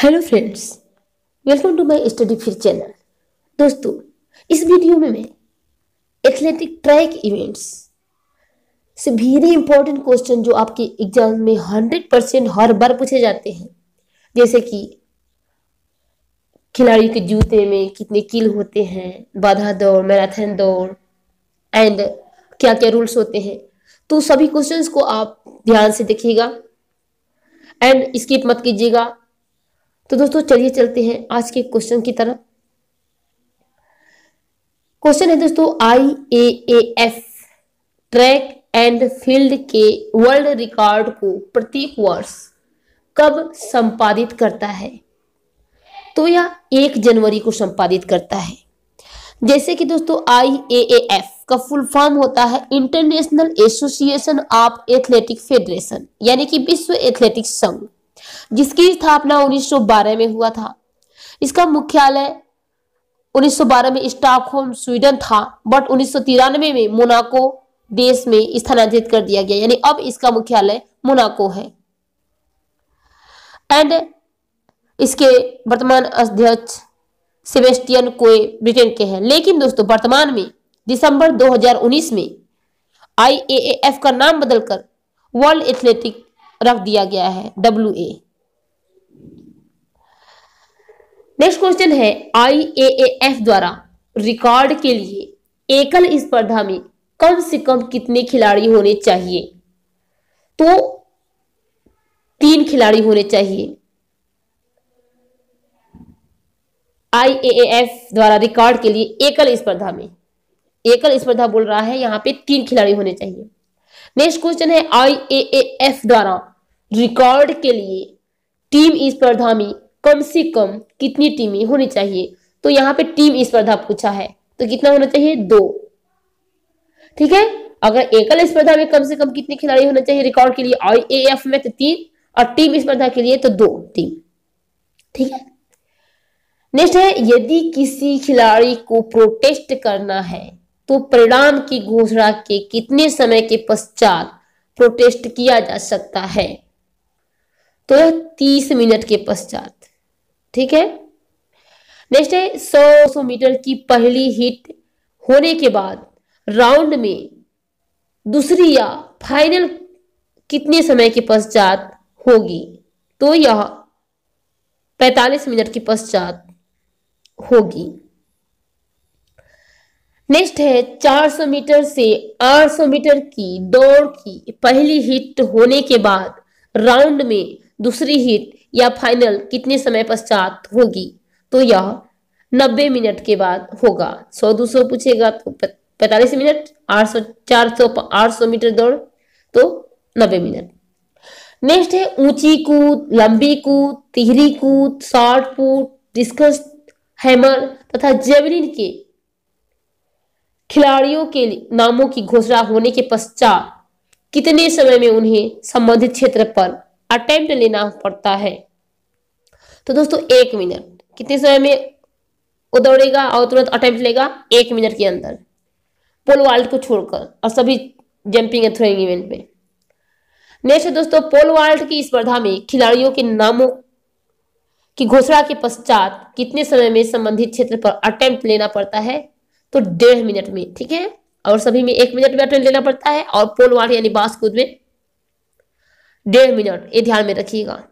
hello friends welcome to my study फिर channel दोस्तों इस वीडियो में मैं एथलेटिक ट्रैक इवेंट्स से वेरी इंपॉर्टेंट क्वेश्चन जो आपके एग्जाम में हंड्रेड परसेंट हर बार पूछे जाते हैं जैसे कि खिलाड़ी के जूते में कितने किल होते हैं बाधा दौड़ मैराथन दौड़ एंड क्या क्या रूल्स होते हैं तो सभी क्वेश्चंस को आप ध्यान से देखिएगा एंड स्किप मत कीजिएगा तो दोस्तों चलिए चलते हैं आज के क्वेश्चन की तरफ क्वेश्चन है दोस्तों I A F track and field के वर्ल्ड रिकॉर्ड को प्रत्येक वर्ष कब संपादित करता है तो यह एक जनवरी को संपादित करता है जैसे कि दोस्तों आई ए ए एफ का फुल फॉर्म होता है International Association of Athletic Federation यानी कि विश्व एथलेटिक्स संघ जिसकी स्थापना 1912 में हुआ था इसका मुख्यालय 1912 में स्टॉकहोम स्वीडन था बट उन्नीस में मोनाको देश में स्थानांतरित कर दिया गया यानी अब इसका मुख्यालय मोनाको है एंड इसके वर्तमान अध्यक्ष सेबेस्टियन कोए ब्रिटेन के हैं लेकिन दोस्तों वर्तमान में दिसंबर 2019 में आईएएफ का नाम बदलकर वर्ल्ड एथलेटिक रख दिया गया है डब्ल्यू ए नेक्स्ट क्वेश्चन है आई ए एफ द्वारा रिकॉर्ड के लिए एकल स्पर्धा में कम से कम कितने खिलाड़ी होने चाहिए तो तीन खिलाड़ी होने चाहिए आई ए एफ द्वारा रिकॉर्ड के लिए एकल स्पर्धा में एकल स्पर्धा बोल रहा है यहाँ पे तीन खिलाड़ी होने चाहिए नेक्स्ट क्वेश्चन है आईएएएफ द्वारा रिकॉर्ड के लिए टीम स्पर्धा में कम से कम कितनी टीमें होनी चाहिए तो यहाँ पे टीम स्पर्धा पूछा है तो कितना होना चाहिए दो ठीक है अगर एकल स्पर्धा में कम से कम कितने खिलाड़ी होने चाहिए रिकॉर्ड के लिए एफ में तो तीन और टीम स्पर्धा के लिए तो दो टीम ठीक है नेक्स्ट है यदि किसी खिलाड़ी को प्रोटेस्ट करना है तो परिणाम की घोषणा के कितने समय के पश्चात प्रोटेस्ट किया जा सकता है तो यह तीस मिनट के पश्चात ठीक है नेक्स्ट है सौ सौ मीटर की पहली हिट होने के बाद राउंड में दूसरी या फाइनल कितने समय के पश्चात होगी तो यह 45 मिनट के पश्चात होगी नेक्स्ट है 400 मीटर से 800 मीटर की दौड़ की पहली हिट होने के बाद राउंड में दूसरी हिट या फाइनल कितने समय पश्चात होगी तो यह 90 मिनट के बाद होगा 100 200 पूछेगा तो पैंतालीस मिनट 800 400 800 मीटर दौड़ तो 90 मिनट नेक्स्ट है ऊंची कूद लंबी कूद तिहरी कूद शॉर्ट फूट डिस्कस हैमर तथा जेवलिन के खिलाड़ियों के नामों की घोषणा होने के पश्चात कितने समय में उन्हें संबंधित क्षेत्र पर अटेम्प्ट लेना पड़ता है तो दोस्तों एक मिनट कितने समय में वो दौड़ेगा और तुरंत अटेम्प्ट लेगा एक मिनट के अंदर पोल वाल्ट को छोड़कर और सभी जंपिंग एंड थ्रोइंग इवेंट में नेक्स्ट दोस्तों पोल वाल्ट की स्पर्धा में खिलाड़ियों के नामों की घोषणा के पश्चात कितने समय में संबंधित क्षेत्र पर अटेम्प्ट लेना पड़ता है तो डेढ़ मिनट में ठीक है और सभी में एक मिनट में लेना पड़ता है और पोल वार्ड यानी बांस कूद में डेढ़ मिनट ये ध्यान में रखिएगा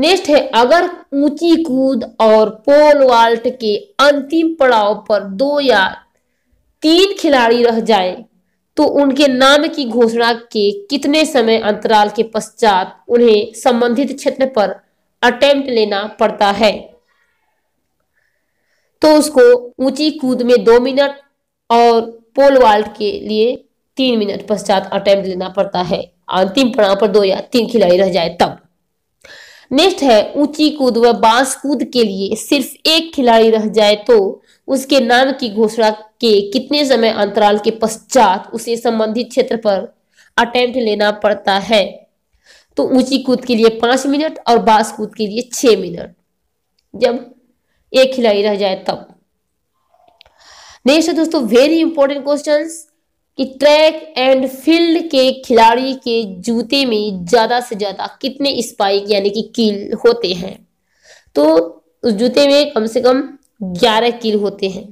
नेक्स्ट है अगर ऊंची कूद और पोल वाल्ट के अंतिम पड़ाव पर दो या तीन खिलाड़ी रह जाए तो उनके नाम की घोषणा के कितने समय अंतराल के पश्चात उन्हें संबंधित क्षेत्र पर अटेम्प्ट लेना पड़ता है तो उसको ऊंची कूद में दो मिनट और पोल वाल्ट के लिए तीन मिनट पश्चात अटेम्प्ट लेना पड़ता है अंतिम पड़ाव पर दो या तीन खिलाड़ी रह जाए तब नेक्स्ट है ऊंची कूद व बांस कूद के लिए सिर्फ एक खिलाड़ी रह जाए तो उसके नाम की घोषणा के कितने समय अंतराल के पश्चात उसे संबंधित क्षेत्र पर अटेम्प्ट लेना पड़ता है तो ऊंची कूद के लिए पांच मिनट और बांस कूद के लिए छह मिनट जब एक खिलाड़ी रह जाए तब नेक्स्ट है दोस्तों वेरी इंपॉर्टेंट क्वेश्चन कि ट्रैक एंड फील्ड के खिलाड़ी के जूते में ज्यादा से ज्यादा कितने स्पाइक यानी कि कील होते हैं तो उस जूते में कम से कम ग्यारह किल होते हैं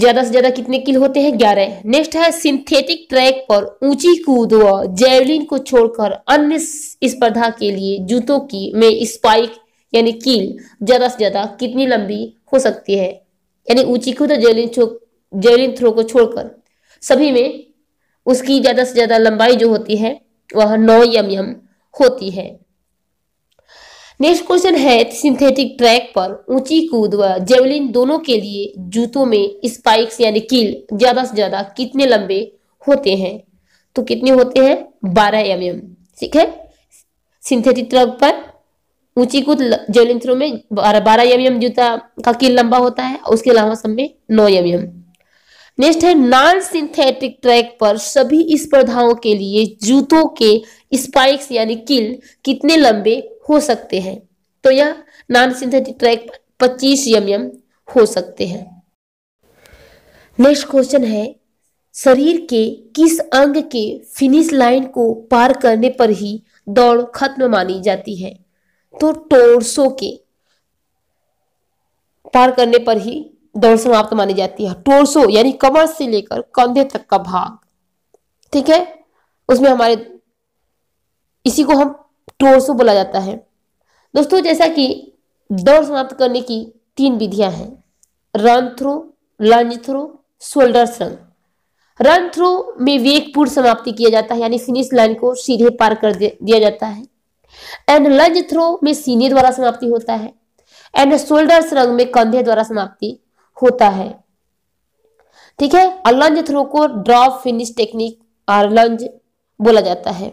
ज्यादा से ज्यादा कितने किल होते हैं ग्यारह नेक्स्ट है सिंथेटिक ट्रैक पर ऊंची कूद व जेवलिन को छोड़कर अन्य स्पर्धा के लिए जूतों की में स्पाइक यानी कील ज्यादा से ज्यादा कितनी लंबी हो सकती है यानी ऊंची खुद तो जेवलिन थ्रो को छोड़कर सभी में उसकी ज्यादा से ज्यादा लंबाई जो होती है वह नौ यम यम होती है नेक्स्ट क्वेश्चन है सिंथेटिक ट्रैक पर ऊंची कूद व जेवलिन दोनों के लिए जूतों में स्पाइक्स यानी कील ज्यादा से ज्यादा कितने लंबे होते हैं तो कितने होते हैं बारह एम एम ठीक है सिंथेटिक ट्रैक पर ऊंची कूद जेवलिन थ्रो में बारह यम यम जूता का कील लंबा होता है उसके अलावा सब में नौ यम नेक्स्ट है नॉन सिंथेटिक ट्रैक पर सभी स्पर्धाओं के लिए जूतों के स्पाइक्स यानी किल कितने लंबे हो सकते हैं तो यह नॉन सिंथेटिक ट्रैक पर पच्चीस एम एम हो सकते हैं नेक्स्ट क्वेश्चन है शरीर के किस अंग के फिनिश लाइन को पार करने पर ही दौड़ खत्म मानी जाती है तो टोरसो के पार करने पर ही दौड़ समाप्त मानी जाती है टोरसो यानी कमर से लेकर कंधे तक का भाग ठीक है उसमें हमारे इसी को हम टोरसो बोला जाता है दोस्तों जैसा कि दौड़ समाप्त करने की तीन विधियां हैं run throw lunge throw shoulder run run throw में वेग पूर्ण समाप्ति किया जाता है यानी फिनिश लाइन को सीधे पार कर दिया जाता है एंड लंज थ्रो में सीने द्वारा समाप्ति होता है एंड शोल्डर स्रंग में कंधे द्वारा समाप्ति होता है ठीक है और लंज थ्रो को ड्रॉप फिनिश टेक्निक और लंज बोला जाता है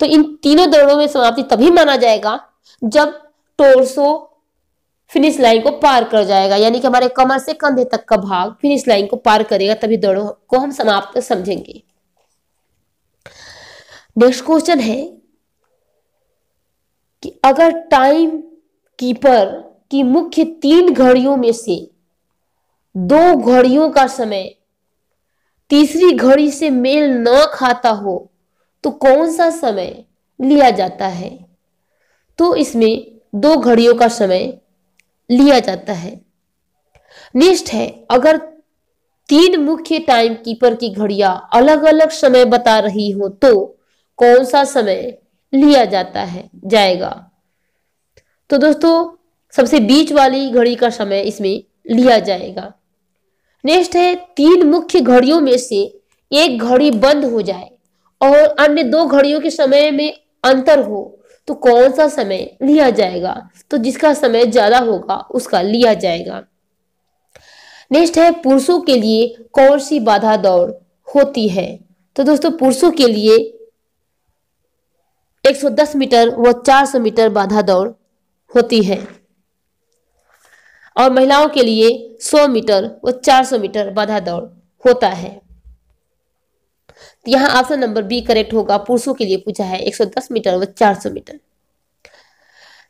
तो इन तीनों दौड़ों में समाप्ति तभी माना जाएगा जब टोरसो फिनिश लाइन को पार कर जाएगा यानी कि हमारे कमर से कंधे तक का भाग फिनिश लाइन को पार करेगा तभी दौड़ों को हम समाप्त समझेंगे नेक्स्ट क्वेश्चन है कि अगर टाइम कीपर की मुख्य तीन घड़ियों में से दो घड़ियों का समय तीसरी घड़ी से मेल न खाता हो तो कौन सा समय लिया जाता है तो इसमें दो घड़ियों का समय लिया जाता है निष्ठ है अगर तीन मुख्य टाइम कीपर की घड़िया अलग अलग समय बता रही हो तो कौन सा समय लिया जाता है जाएगा तो दोस्तों सबसे बीच वाली घड़ी का समय इसमें लिया जाएगा नेक्स्ट है तीन मुख्य घड़ियों में से एक घड़ी बंद हो जाए और अन्य दो घड़ियों के समय में अंतर हो तो कौन सा समय लिया जाएगा तो जिसका समय ज्यादा होगा उसका लिया जाएगा नेक्स्ट है पुरुषों के लिए कौन सी बाधा दौड़ होती है तो दोस्तों पुरुषों के लिए 110 मीटर व 400 मीटर बाधा दौड़ होती है और महिलाओं के लिए 100 मीटर व 400 मीटर बाधा दौड़ होता है तो यहाँ ऑप्शन नंबर बी करेक्ट होगा पुरुषों के लिए पूछा है 110 मीटर व 400 मीटर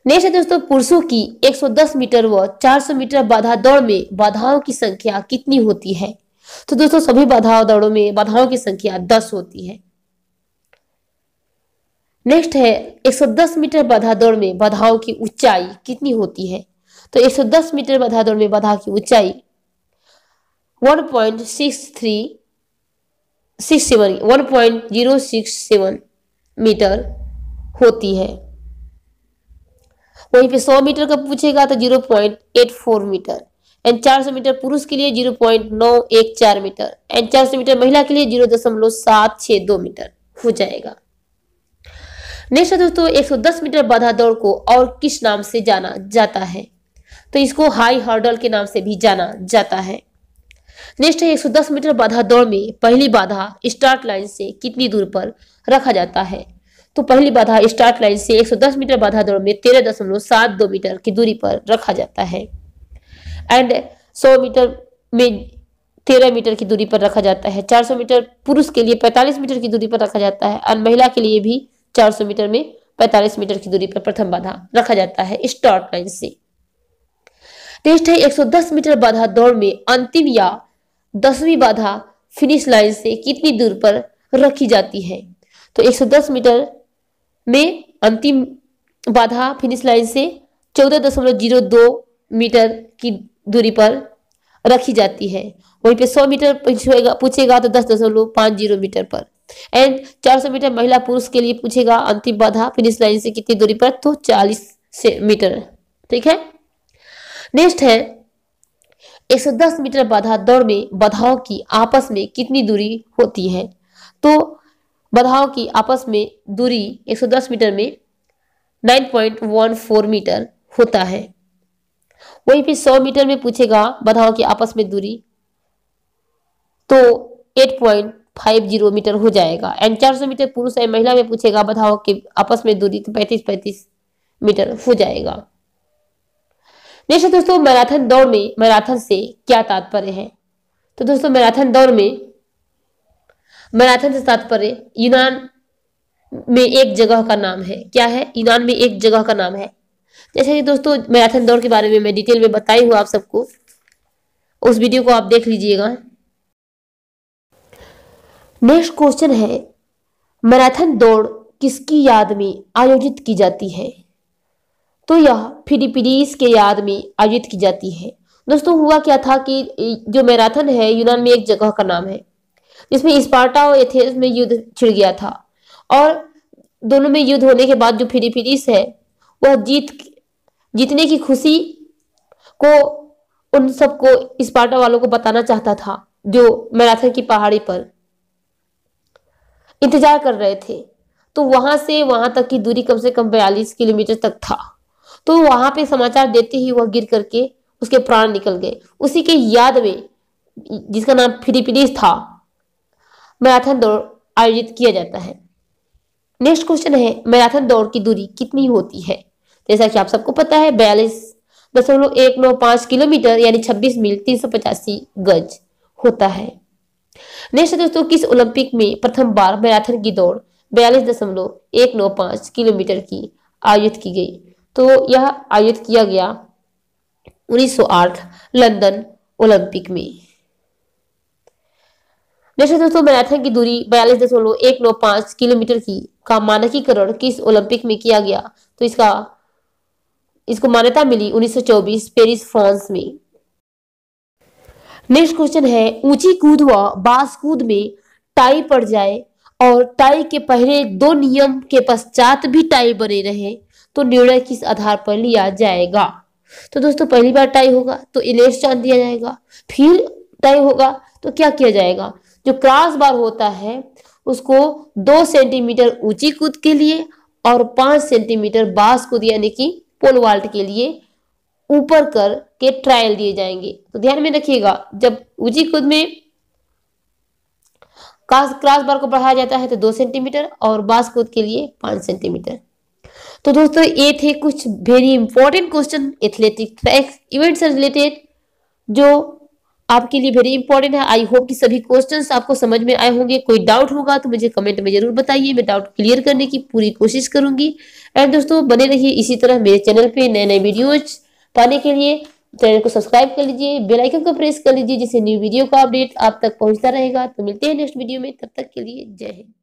नेक्स्ट है दोस्तों पुरुषों की 110 मीटर व 400 मीटर बाधा दौड़ में बाधाओं की संख्या कितनी होती है तो दोस्तों सभी बाधाओं दौड़ों में बाधाओं की संख्या 10 होती है नेक्स्ट है 110 मीटर बधा दौड़ में बधाओ की ऊंचाई कितनी होती है तो 110 मीटर बधा दौड़ में बधा की ऊंचाई 1.6367 1.067 मीटर होती है वहीं पे 100 मीटर का पूछेगा तो 0.84 मीटर एंड 400 मीटर पुरुष के लिए 0.914 मीटर एंड 400 मीटर महिला के लिए 0.762 मीटर हो जाएगा नेक्स्ट है दोस्तों 110 मीटर बाधा दौड़ को और किस नाम से जाना जाता है तो इसको हाई हर्डल के नाम से भी जाना जाता है नेक्स्ट है दस मीटर बाधा दौड़ में पहली बाधा स्टार्ट लाइन से कितनी दूर पर रखा जाता है तो पहली बाधा स्टार्ट लाइन से 110 मीटर बाधा दौड़ में तेरह दशमलव सात दो मीटर की दूरी पर रखा जाता है एंड 100 मीटर में तेरह मीटर की दूरी पर रखा जाता है 400 मीटर पुरुष के लिए 45 मीटर की दूरी पर रखा जाता है और महिला के लिए भी 400 मीटर में 45 मीटर की दूरी पर प्रथम बाधा रखा जाता है स्टार्ट लाइन से टेस्ट है 110 मीटर बाधा दौड़ में अंतिम या दसवीं बाधा फिनिश लाइन से कितनी दूर पर रखी जाती है तो 110 मीटर में अंतिम बाधा फिनिश लाइन से चौदह दशमलव जीरो दो मीटर की दूरी पर रखी जाती है वहीं पे 100 मीटर पूछेगा तो दस दशमलव पाँच जीरो मीटर पर एंड 400 मीटर महिला पुरुष के लिए पूछेगा अंतिम बाधा फिनिश लाइन से कितनी दूरी पर तो 40 से मीटर ठीक है नेक्स्ट है 110 मीटर बाधा दौड़ में बाधाओं की आपस में कितनी दूरी होती है तो बाधाओं की आपस में दूरी 110 मीटर में 9.14 मीटर होता है वहीं फिर 100 मीटर में पूछेगा बाधाओं की आपस में दूरी तो पॉइंट फाइव जीरो मीटर हो जाएगा एंड चार सौ मीटर पुरुष एवं महिला में पूछेगा बताओ कि आपस में दूरी तो पैंतीस पैंतीस मीटर हो जाएगा नेक्स्ट दोस्तों मैराथन दौड़ में मैराथन से क्या तात्पर्य है तो दोस्तों मैराथन दौड़ में मैराथन से तात्पर्य यूनान में एक जगह का नाम है क्या है यूनान में एक जगह का नाम है जैसे कि दोस्तों मैराथन दौड़ के बारे में मैं डिटेल में बताई हूँ आप सबको उस वीडियो को आप देख लीजिएगा नेक्स्ट क्वेश्चन है मैराथन दौड़ किसकी याद में आयोजित की जाती है तो यह फिलिपीनीस के याद में आयोजित की जाती है दोस्तों हुआ क्या था कि जो मैराथन है यूनान में एक जगह का नाम है जिसमें स्पार्टा और एथेंस में युद्ध छिड़ गया था और दोनों में युद्ध होने के बाद जो फिलिपीनीस है वह जीत जीतने की खुशी को उन सबको स्पार्टा वालों को बताना चाहता था जो मैराथन की पहाड़ी पर इंतजार कर रहे थे तो वहां से वहां तक की दूरी कम से कम बयालीस किलोमीटर तक था तो वहां पे समाचार देते ही वह गिर करके उसके प्राण निकल गए उसी के याद में जिसका नाम फिलीपीनीस था मैराथन दौड़ आयोजित किया जाता है नेक्स्ट क्वेश्चन है मैराथन दौड़ की दूरी कितनी होती है जैसा कि आप सबको पता है बयालीस दशमलव एक नौ पांच किलोमीटर यानी छब्बीस मील तीन सौ पचासी गज होता है नेक्स्ट दोस्तों किस ओलंपिक में प्रथम बार मैराथन की दौड़ बयालीस दशमलव एक नौ पांच किलोमीटर की आयोजित की गई तो यह आयोजित किया गया 1908 लंदन ओलंपिक में नेक्स्ट दोस्तों मैराथन की दूरी बयालीस दशमलव एक नौ पांच किलोमीटर की का मानकीकरण किस ओलंपिक में किया गया तो इसका इसको मान्यता मिली 1924 पेरिस फ्रांस में नेक्स्ट क्वेश्चन है ऊंची कूद व बास कूद में टाई पड़ जाए और टाई के पहले दो नियम के पश्चात भी टाई बने रहे तो निर्णय किस आधार पर लिया जाएगा तो दोस्तों पहली बार टाई होगा तो इलेस चांद दिया जाएगा फिर टाई होगा तो क्या किया जाएगा जो क्रॉस बार होता है उसको दो सेंटीमीटर ऊंची कूद के लिए और पांच सेंटीमीटर बास कूद यानी कि पोल वाल्ट के लिए ऊपर कर के ट्रायल दिए जाएंगे तो ध्यान में रखिएगा जब उजी कूद में क्रास बार को बढ़ाया जाता है तो दो सेंटीमीटर और बास खुद के लिए पांच सेंटीमीटर तो दोस्तों ये थे कुछ very important question athletic tracks event से रिलेटेड जो आपके लिए वेरी इंपॉर्टेंट है आई होप कि सभी क्वेश्चंस आपको समझ में आए होंगे कोई डाउट होगा तो मुझे कमेंट में जरूर बताइए मैं डाउट क्लियर करने की पूरी कोशिश करूंगी एंड दोस्तों बने रहिए इसी तरह मेरे चैनल पे नए नए वीडियोज़ पाने के लिए चैनल को सब्सक्राइब कर लीजिए बेल आइकन को प्रेस कर लीजिए जिससे न्यू वीडियो का अपडेट आप तक पहुंचता रहेगा तो मिलते हैं नेक्स्ट वीडियो में तब तक के लिए जय हिंद